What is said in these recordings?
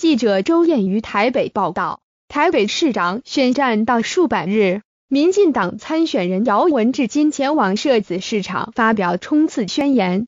记者周燕于台北报道，台北市长选战到数百日，民进党参选人姚文至今前往社子市场发表冲刺宣言。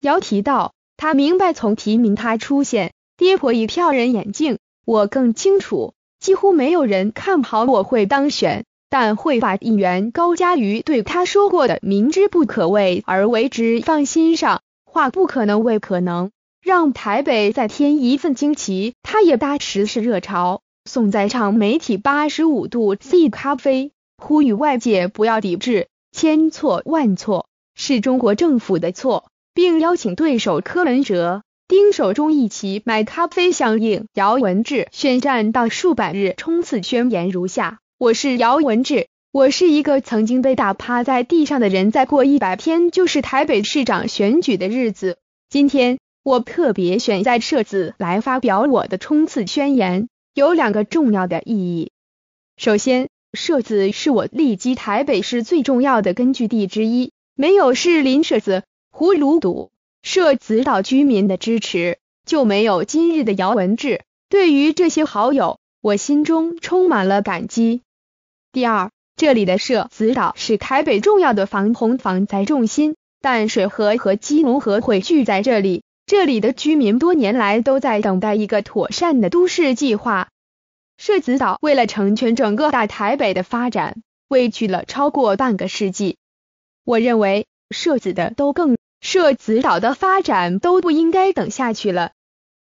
姚提到，他明白从提名他出现，跌破一票人眼镜，我更清楚几乎没有人看好我会当选，但会把议员高嘉瑜对他说过的明知不可为而为之放心上，话不可能为可能。让台北再添一份惊奇，他也搭时事热潮，送在场媒体八十五度 C 咖啡，呼吁外界不要抵制，千错万错是中国政府的错，并邀请对手柯文哲、丁守中一起买咖啡响应。姚文智宣战到数百日冲刺宣言如下：我是姚文志。我是一个曾经被打趴在地上的人，再过一百天就是台北市长选举的日子，今天。我特别选在社子来发表我的冲刺宣言，有两个重要的意义。首先，社子是我立基台北市最重要的根据地之一，没有士林社子、葫芦岛、社子岛居民的支持，就没有今日的姚文志。对于这些好友，我心中充满了感激。第二，这里的社子岛是台北重要的防洪防灾中心，淡水河和基隆河汇聚在这里。这里的居民多年来都在等待一个妥善的都市计划。社子岛为了成全整个大台北的发展，委屈了超过半个世纪。我认为社子的都更、社子岛的发展都不应该等下去了。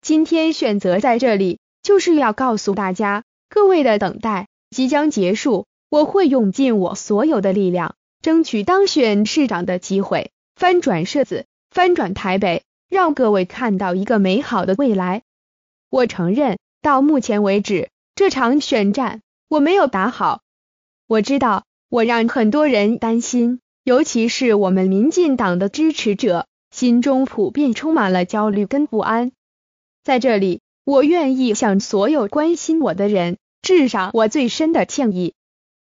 今天选择在这里，就是要告诉大家，各位的等待即将结束。我会用尽我所有的力量，争取当选市长的机会，翻转社子，翻转台北。让各位看到一个美好的未来。我承认，到目前为止，这场选战我没有打好。我知道，我让很多人担心，尤其是我们民进党的支持者，心中普遍充满了焦虑跟不安。在这里，我愿意向所有关心我的人，致上我最深的歉意。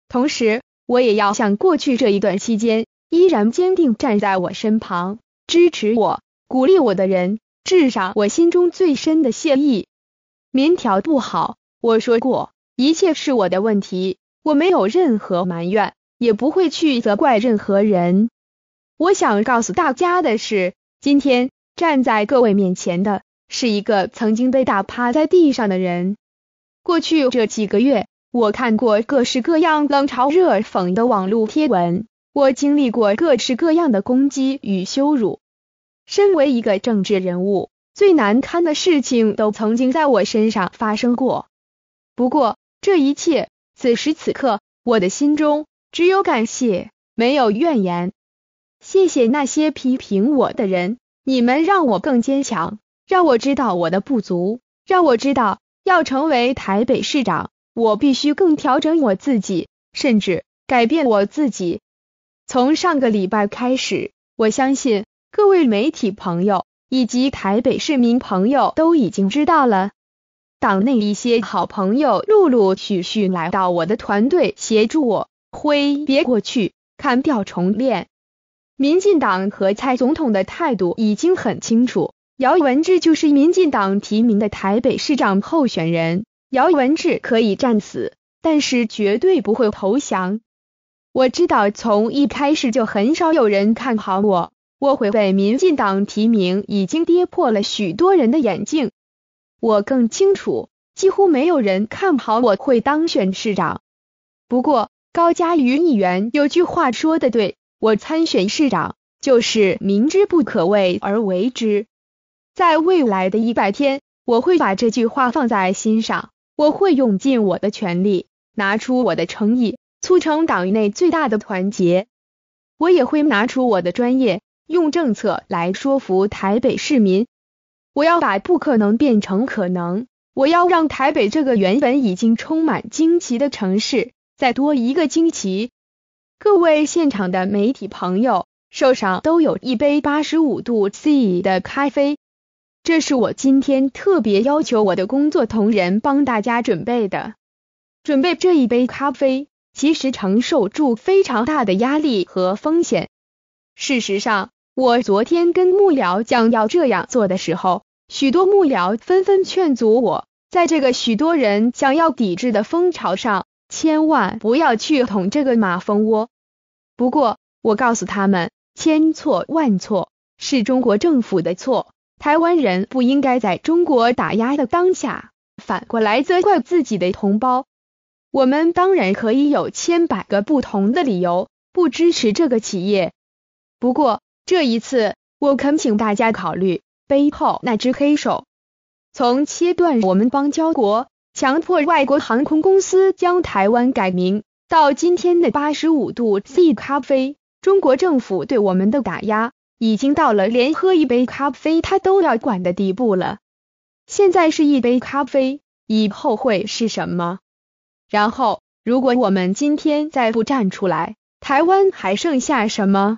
同时，我也要向过去这一段期间依然坚定站在我身旁、支持我。鼓励我的人，致上我心中最深的谢意。民调不好，我说过，一切是我的问题，我没有任何埋怨，也不会去责怪任何人。我想告诉大家的是，今天站在各位面前的是一个曾经被打趴在地上的人。过去这几个月，我看过各式各样冷嘲热讽的网络贴文，我经历过各式各样的攻击与羞辱。身为一个政治人物，最难堪的事情都曾经在我身上发生过。不过，这一切，此时此刻，我的心中只有感谢，没有怨言。谢谢那些批评我的人，你们让我更坚强，让我知道我的不足，让我知道要成为台北市长，我必须更调整我自己，甚至改变我自己。从上个礼拜开始，我相信。各位媒体朋友以及台北市民朋友都已经知道了。党内一些好朋友陆陆、续续来到我的团队协助我，挥别过去，砍掉重练。民进党和蔡总统的态度已经很清楚，姚文智就是民进党提名的台北市长候选人。姚文智可以战死，但是绝对不会投降。我知道，从一开始就很少有人看好我。我会被民进党提名，已经跌破了许多人的眼镜。我更清楚，几乎没有人看好我会当选市长。不过，高嘉瑜议员有句话说的对，我参选市长就是明知不可为而为之。在未来的一百天，我会把这句话放在心上，我会用尽我的全力，拿出我的诚意，促成党内最大的团结。我也会拿出我的专业。用政策来说服台北市民，我要把不可能变成可能，我要让台北这个原本已经充满惊奇的城市再多一个惊奇。各位现场的媒体朋友，手上都有一杯八十五度 C 的咖啡，这是我今天特别要求我的工作同仁帮大家准备的。准备这一杯咖啡，其实承受住非常大的压力和风险。事实上。我昨天跟幕僚讲要这样做的时候，许多幕僚纷纷劝阻我，在这个许多人想要抵制的风潮上，千万不要去捅这个马蜂窝。不过，我告诉他们，千错万错是中国政府的错，台湾人不应该在中国打压的当下，反过来责怪自己的同胞。我们当然可以有千百个不同的理由不支持这个企业，不过。这一次，我恳请大家考虑背后那只黑手。从切断我们邦交国，强迫外国航空公司将台湾改名，到今天的八十五度 C 咖啡，中国政府对我们的打压已经到了连喝一杯咖啡他都要管的地步了。现在是一杯咖啡，以后会是什么？然后，如果我们今天再不站出来，台湾还剩下什么？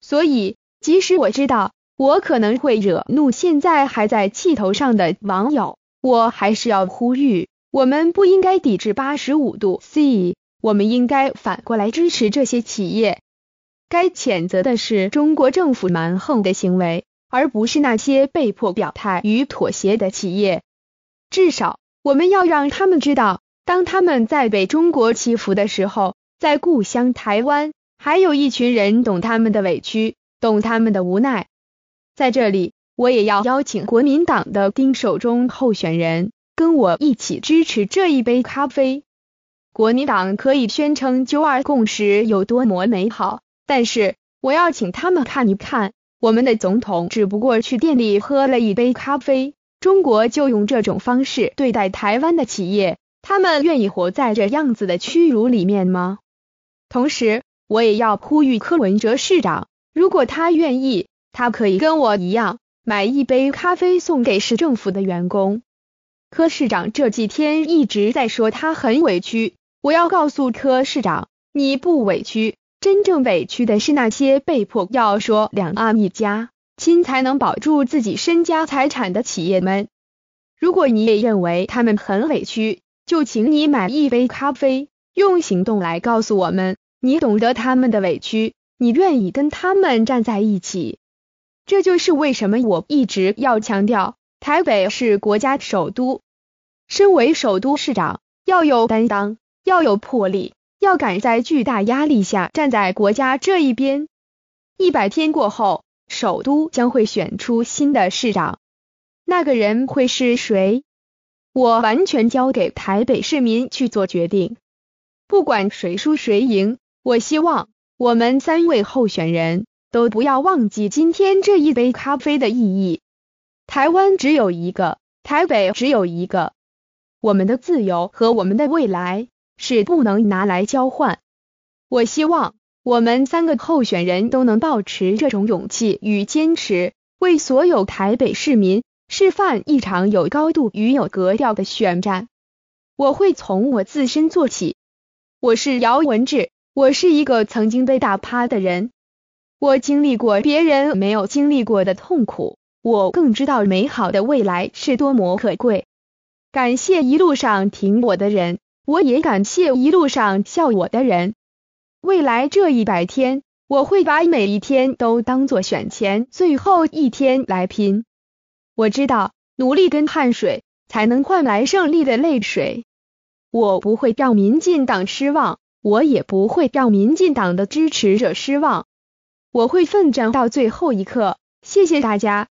所以，即使我知道我可能会惹怒现在还在气头上的网友，我还是要呼吁，我们不应该抵制八十五度 C，我们应该反过来支持这些企业。该谴责的是中国政府蛮横的行为，而不是那些被迫表态与妥协的企业。至少，我们要让他们知道，当他们在被中国欺负的时候，在故乡台湾。还有一群人懂他们的委屈，懂他们的无奈。在这里，我也要邀请国民党的丁守中候选人跟我一起支持这一杯咖啡。国民党可以宣称九二共识有多么美好，但是我要请他们看一看，我们的总统只不过去店里喝了一杯咖啡，中国就用这种方式对待台湾的企业，他们愿意活在这样子的屈辱里面吗？同时。我也要呼吁柯文哲市长，如果他愿意，他可以跟我一样买一杯咖啡送给市政府的员工。柯市长这几天一直在说他很委屈，我要告诉柯市长，你不委屈，真正委屈的是那些被迫要说两岸一家亲才能保住自己身家财产的企业们。如果你也认为他们很委屈，就请你买一杯咖啡，用行动来告诉我们。你懂得他们的委屈，你愿意跟他们站在一起，这就是为什么我一直要强调台北是国家首都。身为首都市长，要有担当，要有魄力，要敢在巨大压力下站在国家这一边。一百天过后，首都将会选出新的市长，那个人会是谁？我完全交给台北市民去做决定，不管谁输谁赢。我希望我们三位候选人都不要忘记今天这一杯咖啡的意义。台湾只有一个，台北只有一个，我们的自由和我们的未来是不能拿来交换。我希望我们三个候选人都能保持这种勇气与坚持，为所有台北市民示范一场有高度与有格调的选战。我会从我自身做起。我是姚文志。我是一个曾经被打趴的人，我经历过别人没有经历过的痛苦，我更知道美好的未来是多么可贵。感谢一路上挺我的人，我也感谢一路上笑我的人。未来这一百天，我会把每一天都当做选前最后一天来拼。我知道，努力跟汗水才能换来胜利的泪水。我不会让民进党失望。我也不会让民进党的支持者失望，我会奋战到最后一刻。谢谢大家。